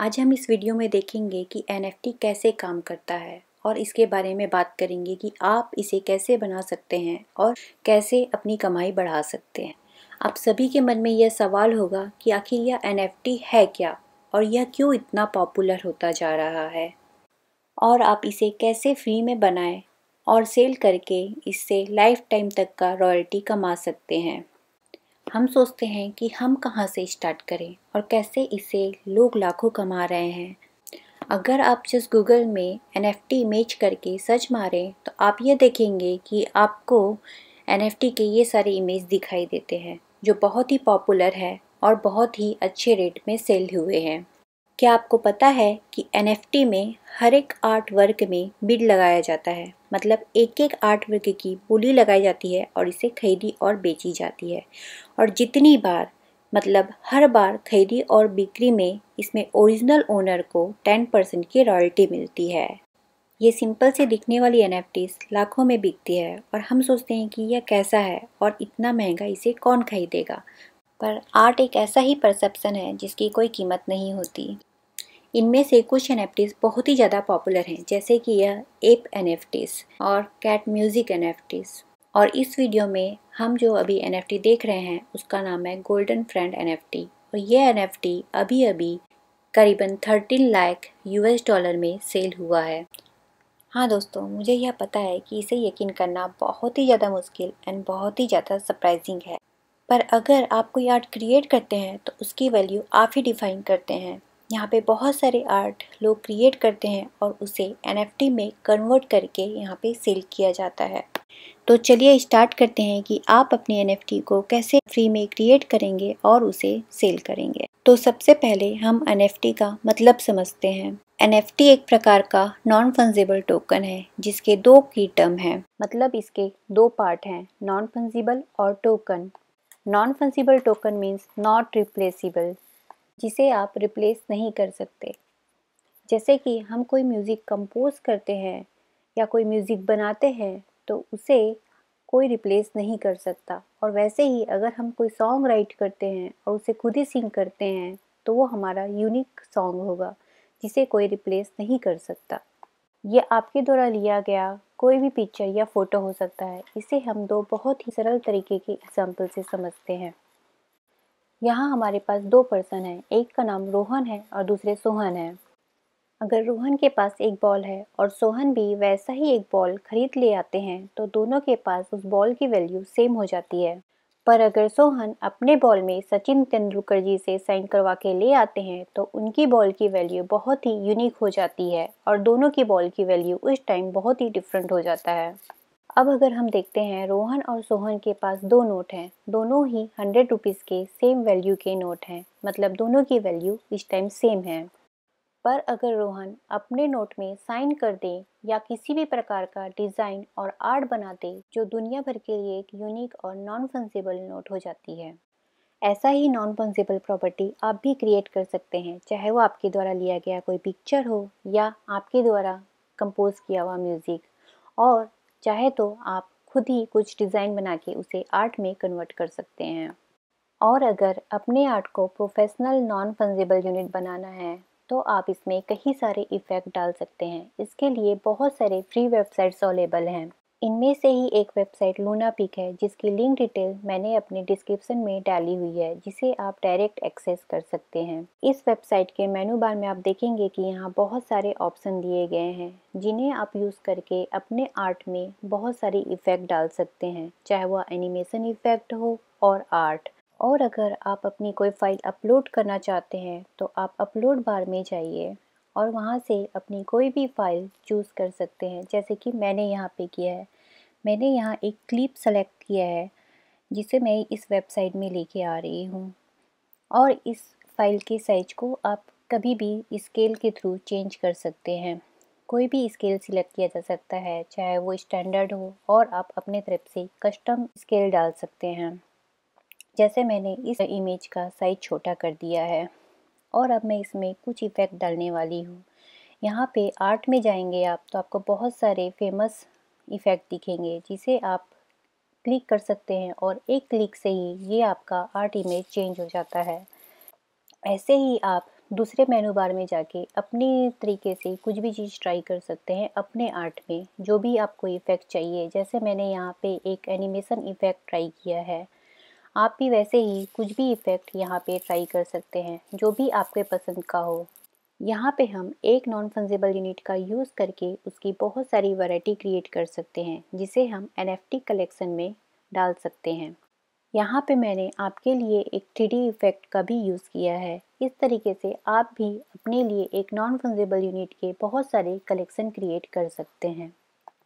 आज हम इस वीडियो में देखेंगे कि एन कैसे काम करता है और इसके बारे में बात करेंगे कि आप इसे कैसे बना सकते हैं और कैसे अपनी कमाई बढ़ा सकते हैं आप सभी के मन में यह सवाल होगा कि आखिर यह एन है क्या और यह क्यों इतना पॉपुलर होता जा रहा है और आप इसे कैसे फ्री में बनाएं और सेल करके इससे लाइफ टाइम तक का रॉयल्टी कमा सकते हैं हम सोचते हैं कि हम कहाँ से स्टार्ट करें और कैसे इसे लोग लाखों कमा रहे हैं अगर आप जिस गूगल में एन एफ टी इमेज करके सर्च मारें तो आप ये देखेंगे कि आपको एन एफ टी के ये सारे इमेज दिखाई देते हैं जो बहुत ही पॉपुलर है और बहुत ही अच्छे रेट में सेल हुए हैं क्या आपको पता है कि एन एफ टी में हर एक आर्ट वर्क में बिड लगाया जाता है मतलब एक एक आठ वर्ग की बोली लगाई जाती है और इसे खरीदी और बेची जाती है और जितनी बार मतलब हर बार खरीदी और बिक्री में इसमें ओरिजिनल ओनर को टेन परसेंट की रॉयल्टी मिलती है ये सिंपल से दिखने वाली एन लाखों में बिकती है और हम सोचते हैं कि यह कैसा है और इतना महंगा इसे कौन खरीदेगा पर आर्ट एक ऐसा ही परसेप्शन है जिसकी कोई कीमत नहीं होती इनमें से कुछ एन बहुत ही ज़्यादा पॉपुलर हैं जैसे कि यह एप एन और कैट म्यूज़िक एन और इस वीडियो में हम जो अभी एन देख रहे हैं उसका नाम है गोल्डन फ्रेंड एन और यह एन अभी अभी करीबन 13 लाख यूएस डॉलर में सेल हुआ है हाँ दोस्तों मुझे यह पता है कि इसे यकीन करना बहुत ही ज़्यादा मुश्किल एंड बहुत ही ज़्यादा सरप्राइजिंग है पर अगर आप कोई आर्ट क्रिएट करते हैं तो उसकी वैल्यू आप ही डिफाइन करते हैं यहाँ पे बहुत सारे आर्ट लोग क्रिएट करते हैं और उसे एन में कन्वर्ट करके यहाँ पे सेल किया जाता है तो चलिए स्टार्ट करते हैं कि आप अपने एन को कैसे फ्री में क्रिएट करेंगे और उसे सेल करेंगे तो सबसे पहले हम एन का मतलब समझते हैं एन एक प्रकार का नॉन फंजिबल टोकन है जिसके दो की टर्म है मतलब इसके दो पार्ट हैं नॉन फंजिबल और token non fungible token means not replaceable जिसे आप रिप्लेस नहीं कर सकते जैसे कि हम कोई म्यूज़िक कंपोज करते हैं या कोई म्यूज़िक बनाते हैं तो उसे कोई रिप्लेस नहीं कर सकता और वैसे ही अगर हम कोई सॉन्ग राइट करते हैं और उसे खुद ही सिंग करते हैं तो वो हमारा यूनिक सॉन्ग होगा जिसे कोई रिप्लेस नहीं कर सकता ये आपके द्वारा लिया गया कोई भी पिक्चर या फ़ोटो हो सकता है इसे हम दो बहुत ही सरल तरीके के एग्जाम्पल से समझते हैं यहाँ हमारे पास दो पर्सन हैं एक का नाम रोहन है और दूसरे सोहन है अगर रोहन के पास एक बॉल है और सोहन भी वैसा ही एक बॉल खरीद ले आते हैं तो दोनों के पास उस बॉल की वैल्यू सेम हो जाती है पर अगर सोहन अपने बॉल में सचिन तेंदुलकर जी से साइन करवा के ले आते हैं तो उनकी बॉल की वैल्यू बहुत ही यूनिक हो जाती है और दोनों की बॉल की वैल्यू उस टाइम बहुत ही डिफरेंट हो जाता है अब अगर हम देखते हैं रोहन और सोहन के पास दो नोट हैं दोनों ही हंड्रेड रुपीज़ के सेम वैल्यू के नोट हैं मतलब दोनों की वैल्यू इस टाइम सेम है पर अगर रोहन अपने नोट में साइन कर दे या किसी भी प्रकार का डिज़ाइन और आर्ट बना दे जो दुनिया भर के लिए एक यूनिक और नॉन फंसेबल नोट हो जाती है ऐसा ही नॉन फंसेबल प्रॉपर्टी आप भी क्रिएट कर सकते हैं चाहे वो आपके द्वारा लिया गया कोई पिक्चर हो या आपके द्वारा कंपोज किया हुआ म्यूज़िक और चाहे तो आप खुद ही कुछ डिज़ाइन बना के उसे आर्ट में कन्वर्ट कर सकते हैं और अगर अपने आर्ट को प्रोफेशनल नॉन फंजेबल यूनिट बनाना है तो आप इसमें कई सारे इफ़ेक्ट डाल सकते हैं इसके लिए बहुत सारे फ्री वेबसाइट्स अवेलेबल हैं इनमें से ही एक वेबसाइट लूना पिक है जिसकी लिंक डिटेल मैंने अपने डिस्क्रिप्शन में डाली हुई है जिसे आप डायरेक्ट एक्सेस कर सकते हैं इस वेबसाइट के मेनू बार में आप देखेंगे कि यहाँ बहुत सारे ऑप्शन दिए गए हैं जिन्हें आप यूज़ करके अपने आर्ट में बहुत सारे इफ़ेक्ट डाल सकते हैं चाहे वह एनिमेशन इफ़ेक्ट हो और आर्ट और अगर आप अपनी कोई फाइल अपलोड करना चाहते हैं तो आप अपलोड बार में जाइए और वहाँ से अपनी कोई भी फ़ाइल चूज़ कर सकते हैं जैसे कि मैंने यहाँ पे किया है मैंने यहाँ एक क्लिप सेलेक्ट किया है जिसे मैं इस वेबसाइट में लेके आ रही हूँ और इस फाइल के साइज को आप कभी भी स्केल के थ्रू चेंज कर सकते हैं कोई भी स्केल सिलेक्ट किया जा सकता है चाहे वो स्टैंडर्ड हो और आप अपने तरफ से कस्टम स्केल डाल सकते हैं जैसे मैंने इस इमेज का साइज छोटा कर दिया है और अब मैं इसमें कुछ इफ़ेक्ट डालने वाली हूँ यहाँ पे आर्ट में जाएंगे आप तो आपको बहुत सारे फेमस इफ़ेक्ट दिखेंगे जिसे आप क्लिक कर सकते हैं और एक क्लिक से ही ये आपका आर्ट इमेज चेंज हो जाता है ऐसे ही आप दूसरे मेनू बार में जाके अपने तरीके से कुछ भी चीज़ ट्राई कर सकते हैं अपने आर्ट में जो भी आपको इफ़ेक्ट चाहिए जैसे मैंने यहाँ पे एक एनिमेशन इफ़ेक्ट ट्राई किया है आप भी वैसे ही कुछ भी इफ़ेक्ट यहाँ पे ट्राई कर सकते हैं जो भी आपके पसंद का हो यहाँ पे हम एक नॉन फंजेबल यूनिट का यूज़ करके उसकी बहुत सारी वैरायटी क्रिएट कर सकते हैं जिसे हम एन कलेक्शन में डाल सकते हैं यहाँ पे मैंने आपके लिए एक थ्री इफ़ेक्ट का भी यूज़ किया है इस तरीके से आप भी अपने लिए एक नॉन फंजेबल यूनिट के बहुत सारे कलेक्शन क्रिएट कर सकते हैं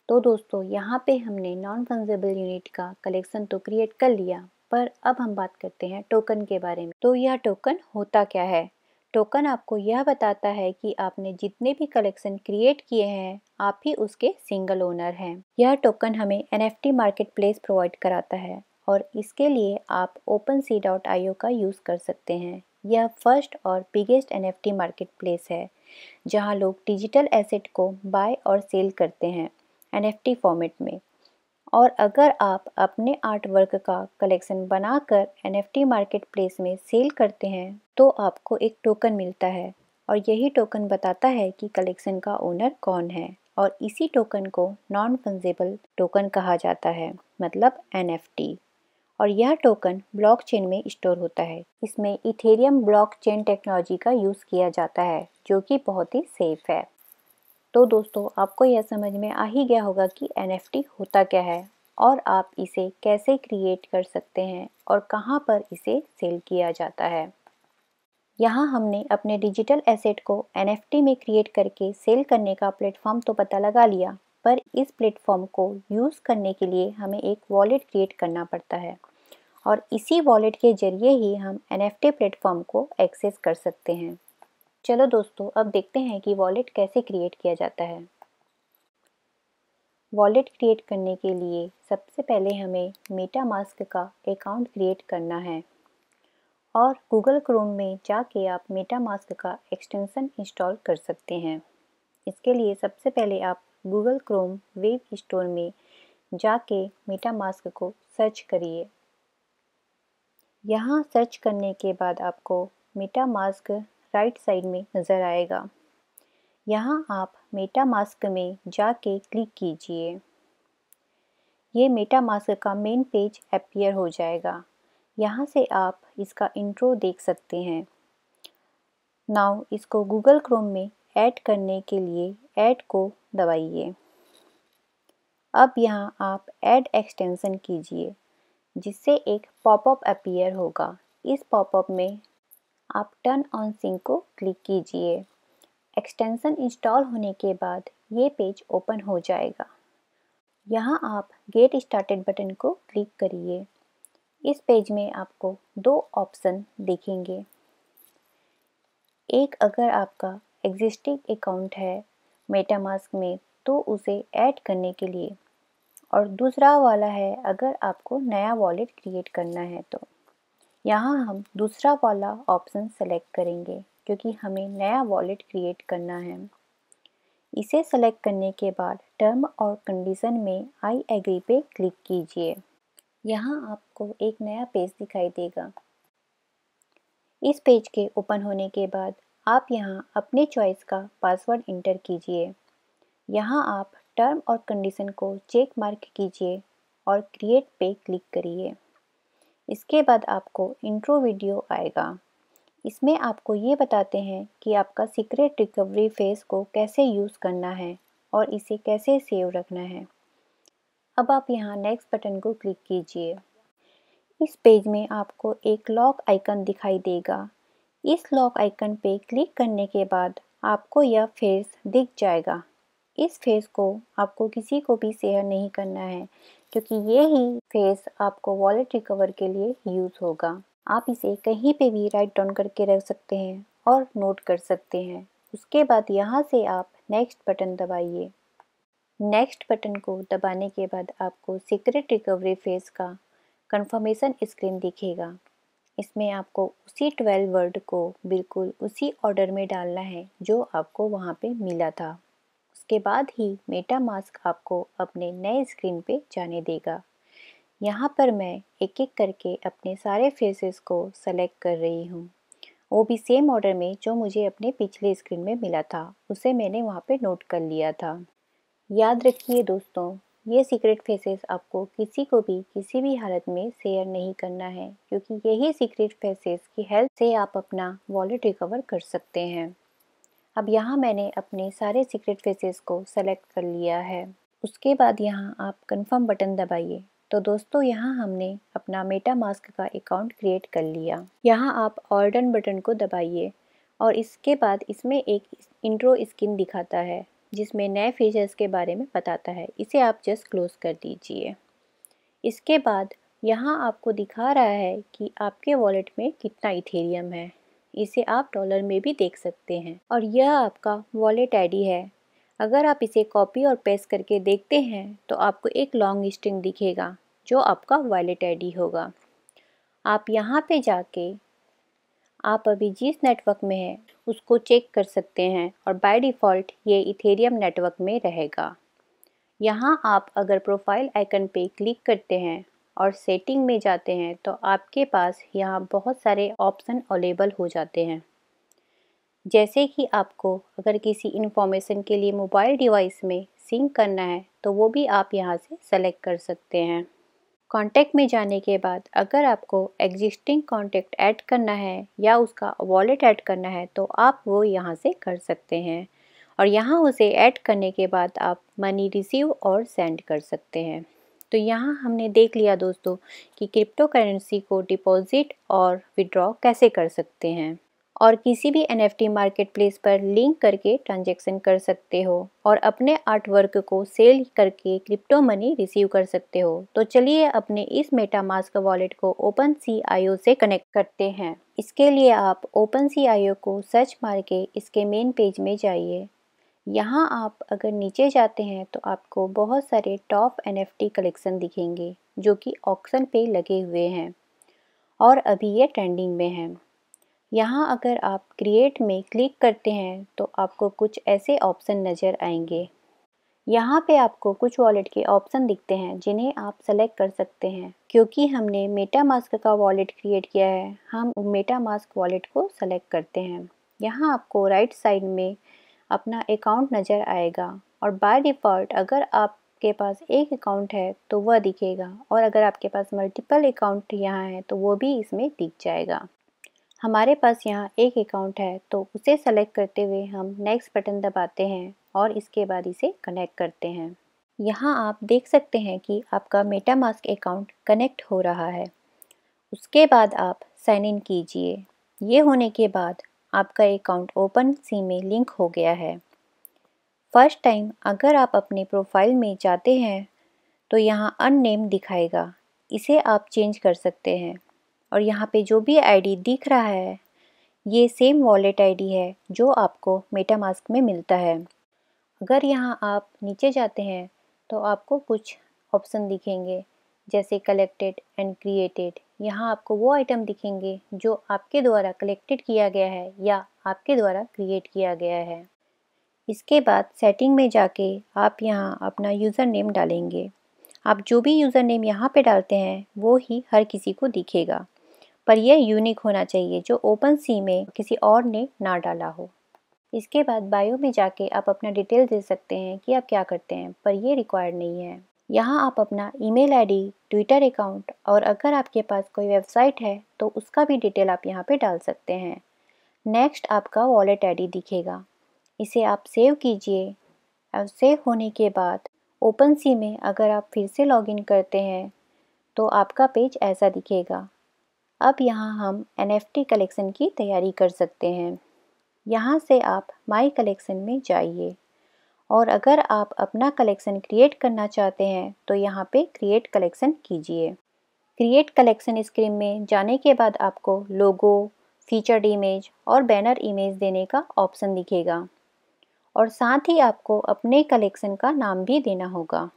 तो दोस्तों यहाँ पे हमने नॉन फंजेबल यूनिट का कलेक्शन तो क्रिएट कर लिया पर अब हम बात करते हैं टोकन के बारे में तो यह टोकन होता क्या है टोकन आपको यह बताता है कि आपने जितने भी कलेक्शन क्रिएट किए हैं आप ही उसके सिंगल ओनर हैं यह टोकन हमें एन मार्केट प्लेस प्रोवाइड कराता है और इसके लिए आप ओपन सी डॉट आई का यूज़ कर सकते हैं यह फर्स्ट और बिगेस्ट एन मार्केट प्लेस है जहां लोग डिजिटल एसेट को बाय और सेल करते हैं एन फॉर्मेट में और अगर आप अपने आर्ट वर्क का कलेक्शन बनाकर एनएफटी मार्केट प्लेस में सेल करते हैं तो आपको एक टोकन मिलता है और यही टोकन बताता है कि कलेक्शन का ओनर कौन है और इसी टोकन को नॉन फंजेबल टोकन कहा जाता है मतलब एनएफटी और यह टोकन ब्लॉकचेन में स्टोर होता है इसमें इथेरियम ब्लॉकचेन टेक्नोलॉजी का यूज़ किया जाता है जो कि बहुत ही सेफ है तो दोस्तों आपको यह समझ में आ ही गया होगा कि एन होता क्या है और आप इसे कैसे क्रिएट कर सकते हैं और कहाँ पर इसे सेल किया जाता है यहाँ हमने अपने डिजिटल एसेट को एन में क्रिएट करके सेल करने का प्लेटफॉर्म तो पता लगा लिया पर इस प्लेटफॉर्म को यूज़ करने के लिए हमें एक वॉलेट क्रिएट करना पड़ता है और इसी वॉलेट के ज़रिए ही हम एन प्लेटफॉर्म को एक्सेस कर सकते हैं चलो दोस्तों अब देखते हैं कि वॉलेट कैसे क्रिएट किया जाता है वॉलेट क्रिएट करने के लिए सबसे पहले हमें मेटा मास्क का अकाउंट क्रिएट करना है और गूगल क्रोम में जाके आप मेटा मास्क का एक्सटेंशन इंस्टॉल कर सकते हैं इसके लिए सबसे पहले आप गूगल क्रोम वेब स्टोर में जाके मेटा मास्क को सर्च करिए यहाँ सर्च करने के बाद आपको मेटा मास्क राइट साइड में नज़र आएगा यहाँ आप मेटा मास्क में जाके क्लिक कीजिए ये मेटा मास्क का मेन पेज अपीयर हो जाएगा यहाँ से आप इसका इंट्रो देख सकते हैं नाउ इसको गूगल क्रोम में ऐड करने के लिए ऐड को दबाइए अब यहाँ आप ऐड एक्सटेंशन कीजिए जिससे एक पॉपअप अपीयर होगा इस पॉपअप में आप टर्न ऑन सिंक को क्लिक कीजिए एक्सटेंशन इंस्टॉल होने के बाद ये पेज ओपन हो जाएगा यहाँ आप गेट स्टार्टेड बटन को क्लिक करिए इस पेज में आपको दो ऑप्शन देखेंगे एक अगर आपका एग्जिस्टिंग अकाउंट है मेटामास्क में तो उसे ऐड करने के लिए और दूसरा वाला है अगर आपको नया वॉलेट क्रिएट करना है तो यहाँ हम दूसरा वाला ऑप्शन सेलेक्ट करेंगे क्योंकि हमें नया वॉलेट क्रिएट करना है इसे सेलेक्ट करने के बाद टर्म और कंडीशन में आई एग्री पे क्लिक कीजिए यहाँ आपको एक नया पेज दिखाई देगा इस पेज के ओपन होने के बाद आप यहाँ अपने चॉइस का पासवर्ड इंटर कीजिए यहाँ आप टर्म और कंडीशन को चेक मार्क कीजिए और क्रिएट पे क्लिक करिए इसके बाद आपको इंट्रो वीडियो आएगा इसमें आपको ये बताते हैं कि आपका सीक्रेट रिकवरी फेस को कैसे यूज़ करना है और इसे कैसे सेव रखना है अब आप यहाँ नेक्स्ट बटन को क्लिक कीजिए इस पेज में आपको एक लॉक आइकन दिखाई देगा इस लॉक आइकन पे क्लिक करने के बाद आपको यह फेस दिख जाएगा इस फेस को आपको किसी को भी शेयर नहीं करना है क्योंकि ये ही फेस आपको वॉलेट रिकवर के लिए यूज़ होगा आप इसे कहीं पे भी राइट डाउन करके रख सकते हैं और नोट कर सकते हैं उसके बाद यहाँ से आप नेक्स्ट बटन दबाइए नेक्स्ट बटन को दबाने के बाद आपको सीक्रेट रिकवरी फेस का कंफर्मेशन स्क्रीन दिखेगा इसमें आपको उसी ट्वेल्व वर्ड को बिल्कुल उसी ऑर्डर में डालना है जो आपको वहाँ पे मिला था उसके बाद ही मेटा मास्क आपको अपने नए स्क्रीन पे जाने देगा यहाँ पर मैं एक एक करके अपने सारे फेसेस को सेलेक्ट कर रही हूँ वो भी सेम ऑर्डर में जो मुझे अपने पिछले स्क्रीन में मिला था उसे मैंने वहाँ पे नोट कर लिया था याद रखिए दोस्तों ये सीक्रेट फेसेस आपको किसी को भी किसी भी हालत में शेयर नहीं करना है क्योंकि यही सीक्रेट फेसेस की हेल्प से आप अपना वॉलेट रिकवर कर सकते हैं अब यहाँ मैंने अपने सारे सीक्रेट फेसेस को सेलेक्ट कर लिया है उसके बाद यहाँ आप कंफर्म बटन दबाइए तो दोस्तों यहाँ हमने अपना मेटा मास्क का अकाउंट क्रिएट कर लिया यहाँ आप ऑर्डन बटन को दबाइए और इसके बाद इसमें एक इंट्रो स्किन दिखाता है जिसमें नए फीचर्स के बारे में बताता है इसे आप जस्ट क्लोज कर दीजिए इसके बाद यहाँ आपको दिखा रहा है कि आपके वॉलेट में कितना इथेरियम है इसे आप डॉलर में भी देख सकते हैं और यह आपका वॉलेट आईडी है अगर आप इसे कॉपी और पेस्ट करके देखते हैं तो आपको एक लॉन्ग स्ट्रिंग दिखेगा जो आपका वॉलेट आईडी होगा आप यहाँ पे जाके आप अभी जिस नेटवर्क में हैं उसको चेक कर सकते हैं और बाय डिफ़ॉल्ट ये इथेरियम नेटवर्क में रहेगा यहाँ आप अगर प्रोफाइल आइकन पे क्लिक करते हैं और सेटिंग में जाते हैं तो आपके पास यहाँ बहुत सारे ऑप्शन अवेलेबल हो जाते हैं जैसे कि आपको अगर किसी इन्फॉर्मेशन के लिए मोबाइल डिवाइस में सिंक करना है तो वो भी आप यहाँ से सेलेक्ट कर सकते हैं कॉन्टैक्ट में जाने के बाद अगर आपको एग्जिस्टिंग कॉन्टैक्ट ऐड करना है या उसका वॉलेट ऐड करना है तो आप वो यहाँ से कर सकते हैं और यहाँ उसे ऐड करने के बाद आप मनी रिसीव और सेंड कर सकते हैं तो यहाँ हमने देख लिया दोस्तों कि क्रिप्टो करेंसी को डिपॉजिट और विड्रॉ कैसे कर सकते हैं और किसी भी एन मार्केट प्लेस पर लिंक करके ट्रांजेक्शन कर सकते हो और अपने आर्ट वर्क को सेल करके क्रिप्टो मनी रिसीव कर सकते हो तो चलिए अपने इस मेटामास्क वॉलेट को ओपन सी से कनेक्ट करते हैं इसके लिए आप ओपन सी को सर्च मार के इसके मेन पेज में जाइए यहाँ आप अगर नीचे जाते हैं तो आपको बहुत सारे टॉप एनएफटी कलेक्शन दिखेंगे जो कि ऑक्शन पे लगे हुए हैं और अभी ये ट्रेंडिंग में हैं यहाँ अगर आप क्रिएट में क्लिक करते हैं तो आपको कुछ ऐसे ऑप्शन नज़र आएंगे यहाँ पे आपको कुछ वॉलेट के ऑप्शन दिखते हैं जिन्हें आप सेलेक्ट कर सकते हैं क्योंकि हमने मेटा मास्क का वॉलेट क्रिएट किया है हम मेटा मास्क वॉलेट को सेलेक्ट करते हैं यहाँ आपको राइट साइड में अपना अकाउंट नज़र आएगा और बाय डिफ़ॉल्ट अगर आपके पास एक अकाउंट है तो वह दिखेगा और अगर आपके पास मल्टीपल अकाउंट यहाँ है तो वो भी इसमें दिख जाएगा हमारे पास यहाँ एक अकाउंट है तो उसे सेलेक्ट करते हुए हम नेक्स्ट बटन दबाते हैं और इसके बाद इसे कनेक्ट करते हैं यहाँ आप देख सकते हैं कि आपका मेटामास्क अकाउंट कनेक्ट हो रहा है उसके बाद आप साइन इन कीजिए ये होने के बाद आपका अकाउंट ओपन सी में लिंक हो गया है फर्स्ट टाइम अगर आप अपने प्रोफाइल में जाते हैं तो यहाँ अननेम दिखाएगा इसे आप चेंज कर सकते हैं और यहाँ पे जो भी आईडी दिख रहा है ये सेम वॉलेट आईडी है जो आपको मेटामास्क में मिलता है अगर यहाँ आप नीचे जाते हैं तो आपको कुछ ऑप्शन दिखेंगे जैसे कलेक्टेड एंड क्रिएटेड यहाँ आपको वो आइटम दिखेंगे जो आपके द्वारा कलेक्टेड किया गया है या आपके द्वारा क्रिएट किया गया है इसके बाद सेटिंग में जाके आप यहाँ अपना यूज़र नेम डालेंगे आप जो भी यूज़र नेम यहाँ पे डालते हैं वो ही हर किसी को दिखेगा पर यह यूनिक होना चाहिए जो ओपन सी में किसी और ने ना डाला हो इसके बाद बायो में जाके आप अपना डिटेल दे सकते हैं कि आप क्या करते हैं पर यह रिक्वायर्ड नहीं है यहाँ आप अपना ईमेल आईडी, ट्विटर अकाउंट और अगर आपके पास कोई वेबसाइट है तो उसका भी डिटेल आप यहाँ पे डाल सकते हैं नेक्स्ट आपका वॉलेट आईडी दिखेगा इसे आप सेव कीजिए और सेव होने के बाद ओपन सी में अगर आप फिर से लॉगिन करते हैं तो आपका पेज ऐसा दिखेगा अब यहाँ हम एन कलेक्शन की तैयारी कर सकते हैं यहाँ से आप माई कलेक्शन में जाइए और अगर आप अपना कलेक्शन क्रिएट करना चाहते हैं तो यहाँ पे क्रिएट कलेक्शन कीजिए क्रिएट कलेक्शन स्क्रीन में जाने के बाद आपको लोगो फीचर्ड इमेज और बैनर इमेज देने का ऑप्शन दिखेगा और साथ ही आपको अपने कलेक्शन का नाम भी देना होगा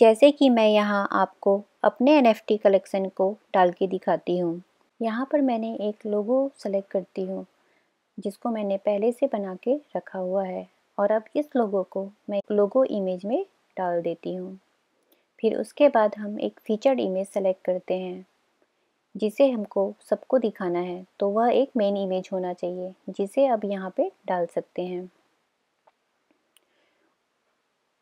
जैसे कि मैं यहाँ आपको अपने एन कलेक्शन को डाल के दिखाती हूँ यहाँ पर मैंने एक लोगो सेलेक्ट करती हूँ जिसको मैंने पहले से बना के रखा हुआ है और अब इस लोगो को मैं लोगो इमेज में डाल देती हूँ फिर उसके बाद हम एक फीचर्ड इमेज सेलेक्ट करते हैं जिसे हमको सबको दिखाना है तो वह एक मेन इमेज होना चाहिए जिसे अब यहाँ पे डाल सकते हैं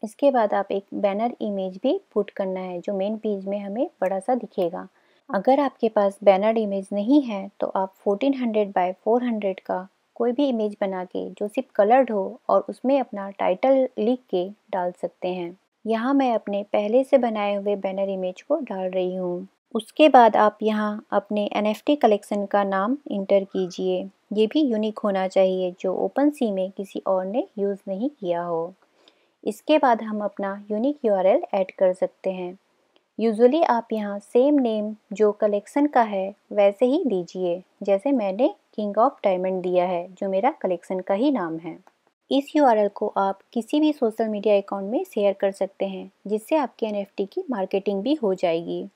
इसके बाद आप एक बैनर इमेज भी पुट करना है जो मेन पेज में हमें बड़ा सा दिखेगा अगर आपके पास बैनर इमेज नहीं है तो आप 1400 बाय फोर का कोई भी इमेज बना के जो सिर्फ कलर्ड हो और उसमें अपना टाइटल लिख के डाल सकते हैं यहाँ मैं अपने पहले से बनाए हुए बैनर इमेज को डाल रही हूँ उसके बाद आप यहाँ अपने एन कलेक्शन का नाम इंटर कीजिए ये भी यूनिक होना चाहिए जो ओपन सी में किसी और ने यूज़ नहीं किया हो इसके बाद हम अपना यूनिक यू ऐड कर सकते हैं यूजुअली आप यहाँ सेम नेम जो कलेक्शन का है वैसे ही दीजिए जैसे मैंने किंग ऑफ डायमंड दिया है जो मेरा कलेक्शन का ही नाम है इस यू को आप किसी भी सोशल मीडिया अकाउंट में शेयर कर सकते हैं जिससे आपके एन की मार्केटिंग भी हो जाएगी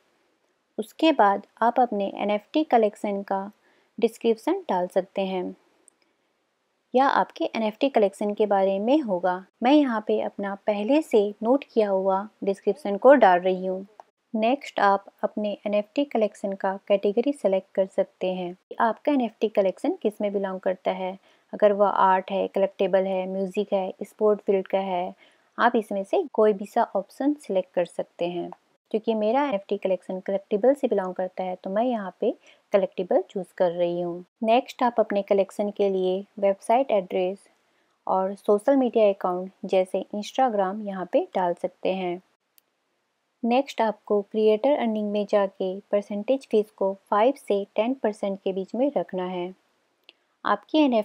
उसके बाद आप अपने एन कलेक्शन का डिस्क्रिप्सन डाल सकते हैं या आपके एन कलेक्शन के बारे में होगा मैं यहाँ पे अपना पहले से नोट किया हुआ डिस्क्रिप्शन को डाल रही हूँ नेक्स्ट आप अपने एन कलेक्शन का कैटेगरी सेलेक्ट कर सकते हैं आपका एन कलेक्शन किस में बिलोंग करता है अगर वह आर्ट है कलेक्टेबल है म्यूज़िक है स्पोर्ट फील्ड का है आप इसमें से कोई भी सा ऑप्शन सिलेक्ट कर सकते हैं क्योंकि मेरा एन कलेक्शन कलेक्टेबल से बिलोंग करता है तो मैं यहाँ पे कलेक्टेबल चूज़ कर रही हूँ नेक्स्ट आप अपने कलेक्शन के लिए वेबसाइट एड्रेस और सोशल मीडिया अकाउंट जैसे इंस्टाग्राम यहाँ पे डाल सकते हैं नेक्स्ट आपको क्रिएटर अर्निंग में जाके परसेंटेज फीस को फाइव से टेन परसेंट के बीच में रखना है आपकी एन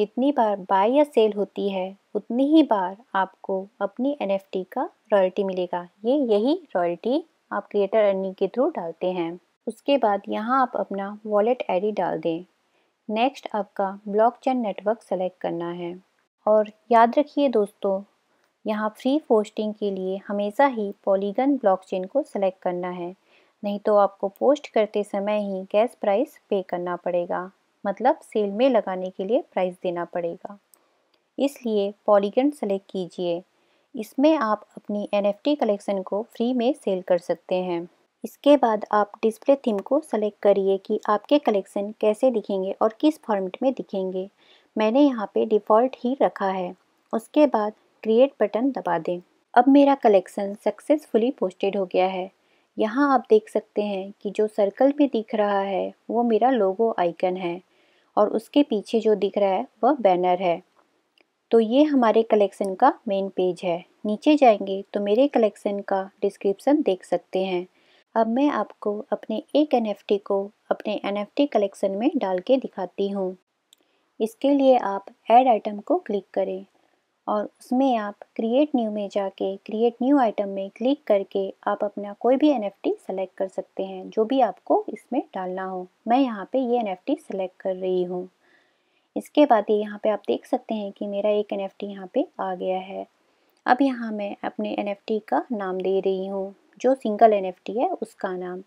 जितनी बार बाय या सेल होती है उतनी ही बार आपको अपनी एन का रॉयल्टी मिलेगा ये यही रॉयल्टी आप क्रिएटर अर्निंग के थ्रू डालते हैं उसके बाद यहाँ आप अपना वॉलेट आई डाल दें नेक्स्ट आपका ब्लॉकचेन नेटवर्क सेलेक्ट करना है और याद रखिए दोस्तों यहाँ फ्री पोस्टिंग के लिए हमेशा ही पॉलीगन ब्लॉकचेन को सिलेक्ट करना है नहीं तो आपको पोस्ट करते समय ही गैस प्राइस पे करना पड़ेगा मतलब सेल में लगाने के लिए प्राइस देना पड़ेगा इसलिए पॉलीगन सेलेक्ट कीजिए इसमें आप अपनी एन कलेक्शन को फ्री में सेल कर सकते हैं इसके बाद आप डिस्प्ले थीम को सेलेक्ट करिए कि आपके कलेक्शन कैसे दिखेंगे और किस फॉर्मेट में दिखेंगे मैंने यहाँ पे डिफ़ॉल्ट ही रखा है उसके बाद क्रिएट बटन दबा दें अब मेरा कलेक्शन सक्सेसफुली पोस्टेड हो गया है यहाँ आप देख सकते हैं कि जो सर्कल में दिख रहा है वो मेरा लोगो आइकन है और उसके पीछे जो दिख रहा है वह बैनर है तो ये हमारे कलेक्शन का मेन पेज है नीचे जाएंगे तो मेरे कलेक्शन का डिस्क्रिप्शन देख सकते हैं अब मैं आपको अपने एक एन को अपने एन कलेक्शन में डाल के दिखाती हूँ इसके लिए आप ऐड आइटम को क्लिक करें और उसमें आप क्रिएट न्यू में जाके क्रिएट न्यू आइटम में क्लिक करके आप अपना कोई भी एन सेलेक्ट कर सकते हैं जो भी आपको इसमें डालना हो मैं यहाँ पे ये एन सेलेक्ट कर रही हूँ इसके बाद ये यहाँ पे आप देख सकते हैं कि मेरा एक एन एफ यहाँ पे आ गया है अब यहाँ मैं अपने एन का नाम दे रही हूँ जो सिंगल एन है उसका नाम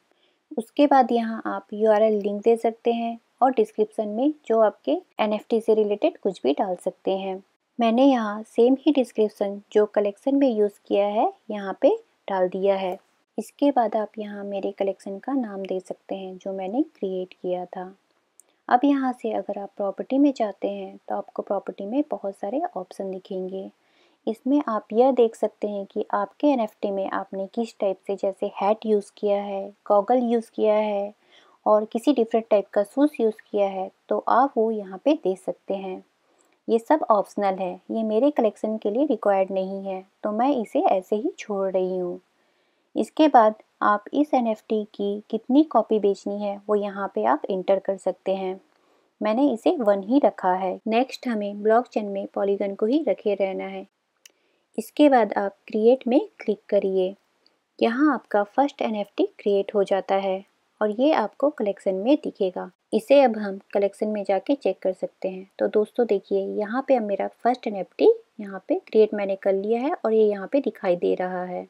उसके बाद यहाँ आप यू लिंक दे सकते हैं और डिस्क्रिप्शन में जो आपके एन से रिलेटेड कुछ भी डाल सकते हैं मैंने यहाँ सेम ही डिस्क्रिप्शन जो कलेक्शन में यूज़ किया है यहाँ पे डाल दिया है इसके बाद आप यहाँ मेरे कलेक्शन का नाम दे सकते हैं जो मैंने क्रिएट किया था अब यहाँ से अगर आप प्रॉपर्टी में जाते हैं तो आपको प्रॉपर्टी में बहुत सारे ऑप्शन दिखेंगे इसमें आप यह देख सकते हैं कि आपके एन में आपने किस टाइप से जैसे हैट यूज़ किया है गॉगल यूज़ किया है और किसी डिफरेंट टाइप का सूज यूज़ किया है तो आप वो यहाँ पे दे सकते हैं ये सब ऑप्शनल है ये मेरे कलेक्शन के लिए रिक्वायर्ड नहीं है तो मैं इसे ऐसे ही छोड़ रही हूँ इसके बाद आप इस एन की कितनी कॉपी बेचनी है वो यहाँ पे आप इंटर कर सकते हैं मैंने इसे वन ही रखा है नेक्स्ट हमें ब्लॉकचेन में पॉलीगन को ही रखे रहना है इसके बाद आप क्रिएट में क्लिक करिए यहाँ आपका फर्स्ट एन क्रिएट हो जाता है और ये आपको कलेक्शन में दिखेगा इसे अब हम कलेक्शन में जाके चेक कर सकते हैं तो दोस्तों देखिए यहाँ पे अब मेरा फर्स्ट एन एफ यहाँ पे क्रिएट मैंने कर लिया है और ये यहाँ पे दिखाई दे रहा है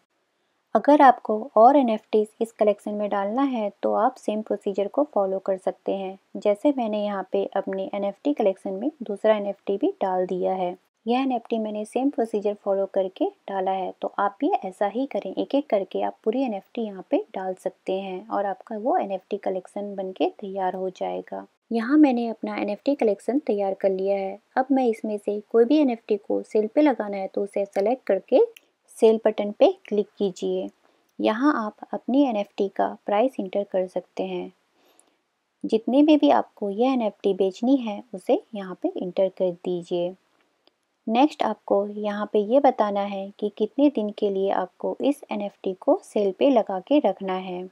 अगर आपको और एन इस कलेक्शन में डालना है तो आप सेम प्रोसीजर को फॉलो कर सकते हैं जैसे मैंने यहाँ पे अपने एन कलेक्शन में दूसरा एन भी डाल दिया है यह एनएफटी मैंने सेम प्रोसीजर फॉलो करके डाला है तो आप ये ऐसा ही करें एक एक करके आप पूरी एनएफटी यहाँ पर डाल सकते हैं और आपका वो एनएफटी कलेक्शन बनके तैयार हो जाएगा यहाँ मैंने अपना एनएफटी कलेक्शन तैयार कर लिया है अब मैं इसमें से कोई भी टी को सेल पर लगाना है तो उसे सेलेक्ट करके सेल बटन पर क्लिक कीजिए यहाँ आप अपनी टी का प्राइस इंटर कर सकते हैं जितने में भी आपको यह टी बेचनी है उसे यहाँ पे इंटर कर दीजिए नेक्स्ट आपको यहाँ पे ये बताना है कि कितने दिन के लिए आपको इस एन को सेल पे लगा के रखना है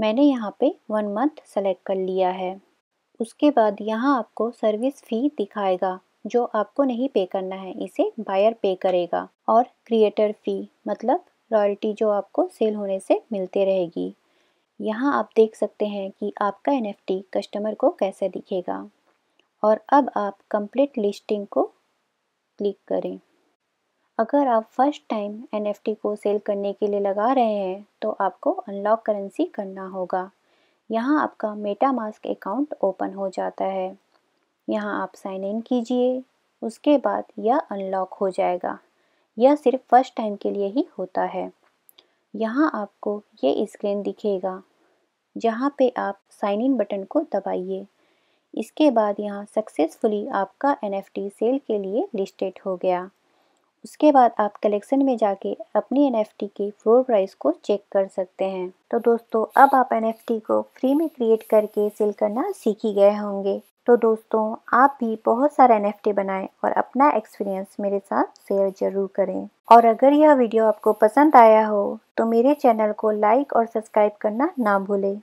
मैंने यहाँ पे वन मंथ सेलेक्ट कर लिया है उसके बाद यहाँ आपको सर्विस फ़ी दिखाएगा जो आपको नहीं पे करना है इसे बायर पे करेगा और क्रिएटर फ़ी मतलब रॉयल्टी जो आपको सेल होने से मिलते रहेगी यहाँ आप देख सकते हैं कि आपका एन कस्टमर को कैसे दिखेगा और अब आप कंप्लीट लिस्टिंग को क्लिक करें अगर आप फर्स्ट टाइम एन को सेल करने के लिए लगा रहे हैं तो आपको अनलॉक करेंसी करना होगा यहाँ आपका मेटा मास्क अकाउंट ओपन हो जाता है यहाँ आप साइन इन कीजिए उसके बाद यह अनलॉक हो जाएगा यह सिर्फ फर्स्ट टाइम के लिए ही होता है यहाँ आपको ये स्क्रीन दिखेगा जहाँ पे आप साइन इन बटन को दबाइए इसके बाद यहाँ सक्सेसफुली आपका एन सेल के लिए लिस्टेड हो गया उसके बाद आप कलेक्शन में जाके अपनी एन की फ्लोर प्राइस को चेक कर सकते हैं तो दोस्तों अब आप एन को फ्री में क्रिएट करके सेल करना सीख ही गए होंगे तो दोस्तों आप भी बहुत सारा एन एफ बनाएं और अपना एक्सपीरियंस मेरे साथ शेयर जरूर करें और अगर यह वीडियो आपको पसंद आया हो तो मेरे चैनल को लाइक और सब्सक्राइब करना ना भूलें